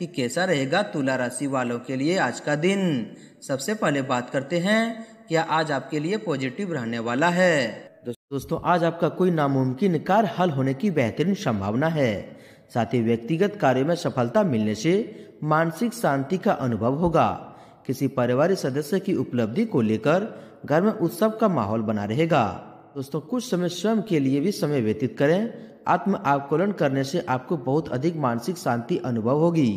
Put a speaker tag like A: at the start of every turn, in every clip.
A: कि कैसा रहेगा तुला राशि वालों के लिए आज का दिन सबसे पहले बात करते हैं क्या आज आपके लिए पॉजिटिव रहने वाला है दोस्तों आज आपका कोई नामुमकिन कार्य हल होने की बेहतरीन संभावना है साथ ही व्यक्तिगत कार्य में सफलता मिलने से मानसिक शांति का अनुभव होगा किसी पारिवारिक सदस्य की उपलब्धि को लेकर घर में उत्सव का माहौल बना रहेगा दोस्तों कुछ समय स्वयं के लिए भी समय व्यतीत करें आत्म आकलन करने से आपको बहुत अधिक मानसिक शांति अनुभव होगी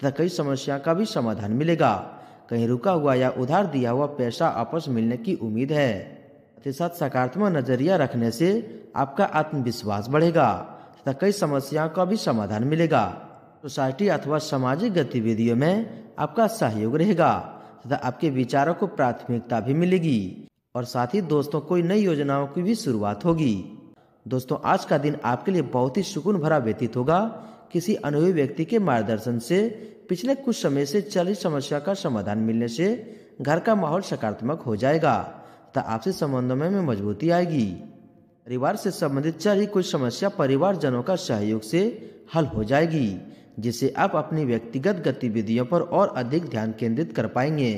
A: तथा कई समस्या का भी समाधान मिलेगा कहीं रुका हुआ या उधार दिया हुआ पैसा आपस मिलने की उम्मीद है साथ सकारात्मक नजरिया रखने से आपका आत्मविश्वास बढ़ेगा तथा कई समस्याओं का भी समाधान मिलेगा सोसाइटी अथवा सामाजिक गतिविधियों में आपका सहयोग रहेगा तथा आपके विचारों को प्राथमिकता भी मिलेगी और साथ ही दोस्तों कोई नई योजनाओं की भी शुरुआत होगी दोस्तों आज का दिन आपके लिए बहुत ही सुकून भरा व्यतीत होगा किसी अनुभवी व्यक्ति के मार्गदर्शन से पिछले कुछ समय से चल रही समस्या का समाधान मिलने से घर का माहौल सकारात्मक हो जाएगा तथा आपसे संबंधों में, में मजबूती आएगी परिवार से संबंधित चल रही कुछ समस्या परिवार जनों का सहयोग से हल हो जाएगी जिससे आप अपनी व्यक्तिगत गतिविधियों पर और अधिक ध्यान केंद्रित कर पाएंगे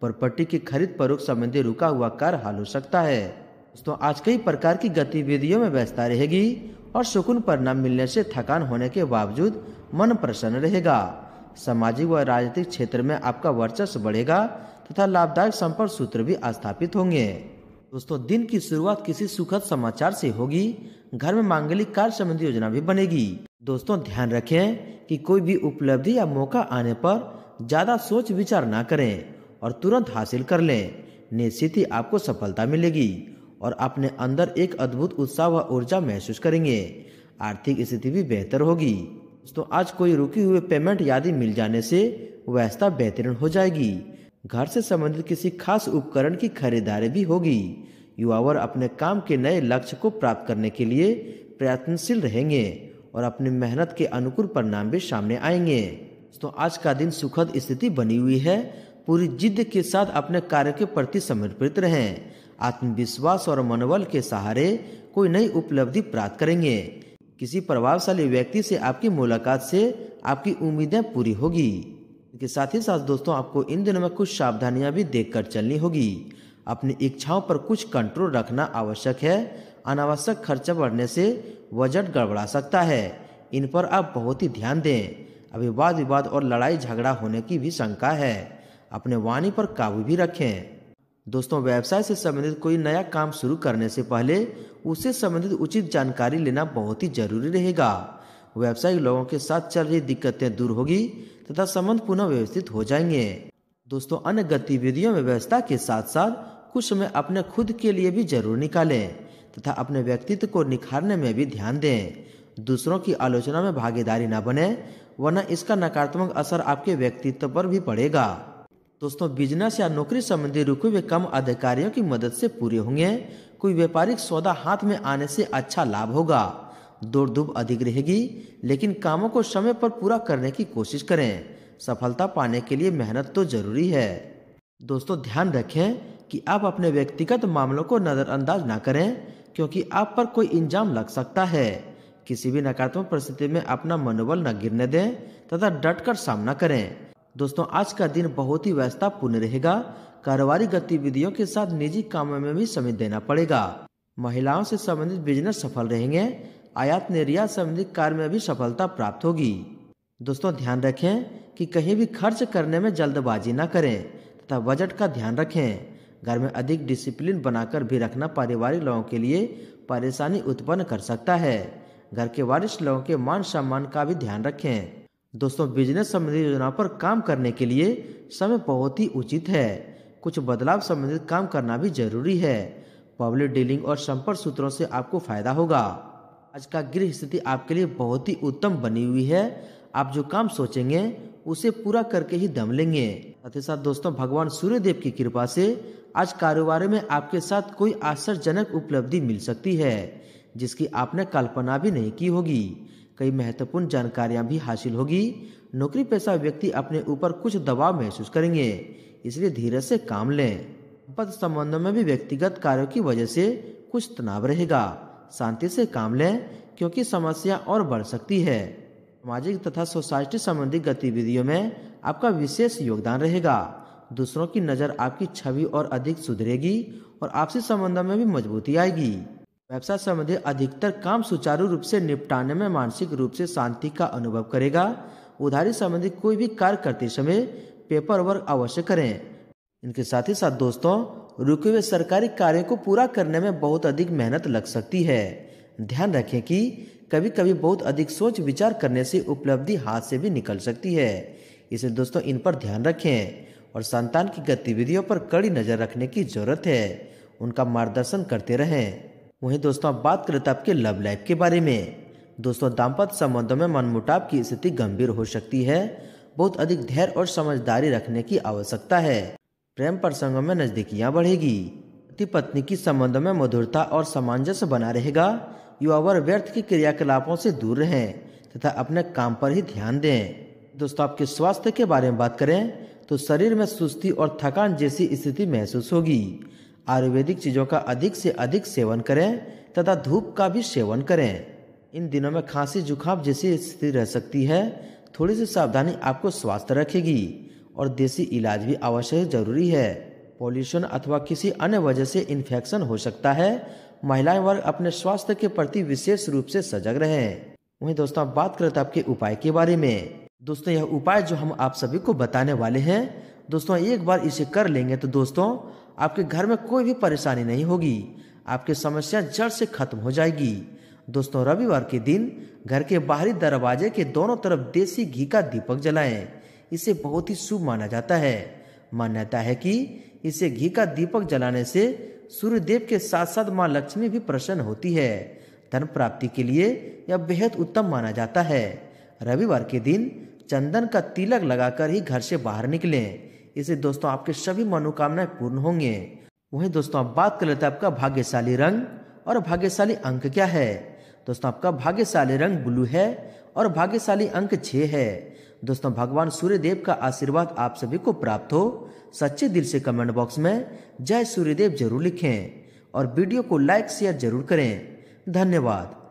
A: प्रॉपर्टी की खरीद फरोख संबंधी रुका हुआ कार्य हल हो सकता है दोस्तों आज कई प्रकार की गतिविधियों में व्यस्तता रहेगी और सुकून पर न मिलने से थकान होने के बावजूद मन प्रसन्न रहेगा सामाजिक व राजनीतिक क्षेत्र में आपका वर्चस्व बढ़ेगा तथा लाभदायक संपर्क सूत्र भी स्थापित होंगे दोस्तों दिन की शुरुआत किसी सुखद समाचार से होगी घर में मांगलिक कार्य संबंधी योजना भी बनेगी दोस्तों ध्यान रखें कि कोई भी उपलब्धि या मौका आने पर ज़्यादा सोच विचार ना करें और तुरंत हासिल कर लें निश्चित ही आपको सफलता मिलेगी और अपने अंदर एक अद्भुत उत्साह व ऊर्जा महसूस करेंगे आर्थिक स्थिति भी बेहतर होगी दोस्तों आज कोई रुकी हुई पेमेंट यादी मिल जाने से व्यवस्था बेहतरीन हो जाएगी घर से संबंधित किसी खास उपकरण की खरीदारी भी होगी युवा वर्ग अपने काम के नए लक्ष्य को प्राप्त करने के लिए प्रयत्नशील रहेंगे और अपनी मेहनत के अनुकूल परिणाम भी सामने आएंगे दोस्तों आज का दिन सुखद स्थिति बनी हुई है पूरी जिद्द के साथ अपने कार्य के प्रति समर्पित रहें आत्मविश्वास और मनोबल के सहारे कोई नई उपलब्धि प्राप्त करेंगे किसी प्रभावशाली व्यक्ति से आपकी मुलाकात से आपकी उम्मीदें पूरी होगी इसके साथ ही साथ दोस्तों आपको इन दिनों में कुछ सावधानियां भी देखकर चलनी होगी अपनी इच्छाओं पर कुछ कंट्रोल रखना आवश्यक है अनावश्यक खर्चा बढ़ने से बजट गड़बड़ा सकता है इन पर आप बहुत ही ध्यान दें अभी वाद विवाद और लड़ाई झगड़ा होने की भी शंका है अपने वाणी पर काबू भी रखें दोस्तों व्यवसाय से संबंधित कोई नया काम शुरू करने से पहले उससे संबंधित उचित जानकारी लेना बहुत ही जरूरी रहेगा व्यवसाय लोगों के साथ चल रही दिक्कतें दूर होगी तथा संबंध पुनः व्यवस्थित हो जाएंगे दोस्तों अन्य गतिविधियों में व्यवस्था के साथ साथ कुछ समय अपने खुद के लिए भी जरूर निकालें तथा अपने व्यक्तित्व को निखारने में भी ध्यान दें दूसरों की आलोचना में भागीदारी न बने वरना इसका नकारात्मक असर आपके व्यक्तित्व पर भी पड़ेगा दोस्तों बिजनेस या नौकरी संबंधी रुके हुए कम अधिकारियों की मदद से पूरे होंगे कोई व्यापारिक सौदा हाथ में आने से अच्छा लाभ होगा दौड़ धूप अधिक रहेगी लेकिन कामों को समय पर पूरा करने की कोशिश करें सफलता पाने के लिए मेहनत तो जरूरी है दोस्तों ध्यान रखें कि आप अपने व्यक्तिगत मामलों को नज़रअंदाज ना करें क्योंकि आप पर कोई इंजाम लग सकता है किसी भी नकारात्मक परिस्थिति में अपना मनोबल न गिरने दें तथा डटकर सामना करें दोस्तों आज का दिन बहुत ही पूर्ण रहेगा कारोबारी गतिविधियों के साथ निजी कामों में भी समय देना पड़ेगा महिलाओं से संबंधित बिजनेस सफल रहेंगे आयात निर्यात संबंधित कार्य में भी सफलता प्राप्त होगी दोस्तों ध्यान रखें कि कहीं भी खर्च करने में जल्दबाजी न करें तथा बजट का ध्यान रखें घर में अधिक डिसिप्लिन बनाकर भी रखना पारिवारिक लोगों के लिए परेशानी उत्पन्न कर सकता है घर के वरिष्ठ लोगों के मान सम्मान का भी ध्यान रखें दोस्तों बिजनेस संबंधी योजना पर काम करने के लिए समय बहुत ही उचित है कुछ बदलाव संबंधित काम करना भी जरूरी है पब्लिक डीलिंग और संपर्क सूत्रों से आपको फायदा होगा आज का गृह स्थिति आपके लिए बहुत ही उत्तम बनी हुई है आप जो काम सोचेंगे उसे पूरा करके ही दम लेंगे साथ ही साथ दोस्तों भगवान सूर्य देव की कृपा से आज कारोबार में आपके साथ कोई आश्चर्यजनक उपलब्धि मिल सकती है जिसकी आपने कल्पना भी नहीं की होगी कई महत्वपूर्ण जानकारियां भी हासिल होगी नौकरी पेशा व्यक्ति अपने ऊपर कुछ दबाव महसूस करेंगे इसलिए धीरज से काम लें पद संबंधों में भी व्यक्तिगत कार्यों की वजह से कुछ तनाव रहेगा शांति से काम लें क्योंकि समस्या और बढ़ सकती है सामाजिक तथा सोसाइटी संबंधी गतिविधियों में आपका विशेष योगदान रहेगा दूसरों की नज़र आपकी छवि और अधिक सुधरेगी और आपसी संबंधों में भी मजबूती आएगी व्यवसाय संबंधी अधिकतर काम सुचारू रूप से निपटाने में मानसिक रूप से शांति का अनुभव करेगा उधारी संबंधी कोई भी कार्य करते समय पेपर वर्क अवश्य करें इनके साथ ही साथ दोस्तों रुके हुए सरकारी कार्यों को पूरा करने में बहुत अधिक मेहनत लग सकती है ध्यान रखें कि कभी कभी बहुत अधिक सोच विचार करने से उपलब्धि हाथ से भी निकल सकती है इसलिए दोस्तों इन पर ध्यान रखें और संतान की गतिविधियों पर कड़ी नज़र रखने की जरूरत है उनका मार्गदर्शन करते रहें वहीं दोस्तों अब बात करें तो आपके लव लाइफ के बारे में दोस्तों दाम्पत्य संबंधों में मनमुटाव की स्थिति गंभीर हो सकती है बहुत अधिक धैर्य और समझदारी रखने की आवश्यकता है प्रेम प्रसंगों में नजदीकियां बढ़ेगी पति पत्नी की संबंधों में मधुरता और सामंजस्य बना रहेगा युवा वर्ग व्यर्थ के क्रियाकलापों से दूर रहें तथा अपने काम पर ही ध्यान दें दोस्तों आपके स्वास्थ्य के बारे में बात करें तो शरीर में सुस्ती और थकान जैसी स्थिति महसूस होगी आयुर्वेदिक चीज़ों का अधिक से अधिक सेवन करें तथा धूप का भी सेवन करें इन दिनों में खांसी जुखाम जैसी स्थिति रह सकती है थोड़ी सी सावधानी आपको स्वास्थ्य रखेगी और देसी इलाज भी आवश्यक जरूरी है पॉल्यूशन अथवा किसी अन्य वजह से इन्फेक्शन हो सकता है महिलाएं वर्ग अपने स्वास्थ्य के प्रति विशेष रूप से सजग रहे वही दोस्तों बात करते आपके उपाय के बारे में दोस्तों यह उपाय जो हम आप सभी को बताने वाले हैं दोस्तों एक बार इसे कर लेंगे तो दोस्तों आपके घर में कोई भी परेशानी नहीं होगी आपकी समस्या जड़ से खत्म हो जाएगी दोस्तों रविवार के दिन घर के बाहरी दरवाजे के दोनों तरफ देसी घी का दीपक जलाएं इसे बहुत ही शुभ माना जाता है मान्यता है कि इसे घी का दीपक जलाने से सूर्यदेव के साथ साथ माँ लक्ष्मी भी प्रसन्न होती है धन प्राप्ति के लिए यह बेहद उत्तम माना जाता है रविवार के दिन चंदन का तिलक लगाकर ही घर से बाहर निकलें इसे दोस्तों आपके सभी मनोकामनाएं पूर्ण होंगे वहीं दोस्तों आप बात कर लेते हैं आपका भाग्यशाली रंग और भाग्यशाली अंक क्या है दोस्तों आपका भाग्यशाली रंग ब्लू है और भाग्यशाली अंक छः है दोस्तों भगवान देव का आशीर्वाद आप सभी को प्राप्त हो सच्चे दिल से कमेंट बॉक्स में जय सूर्यदेव जरूर लिखें और वीडियो को लाइक शेयर जरूर करें धन्यवाद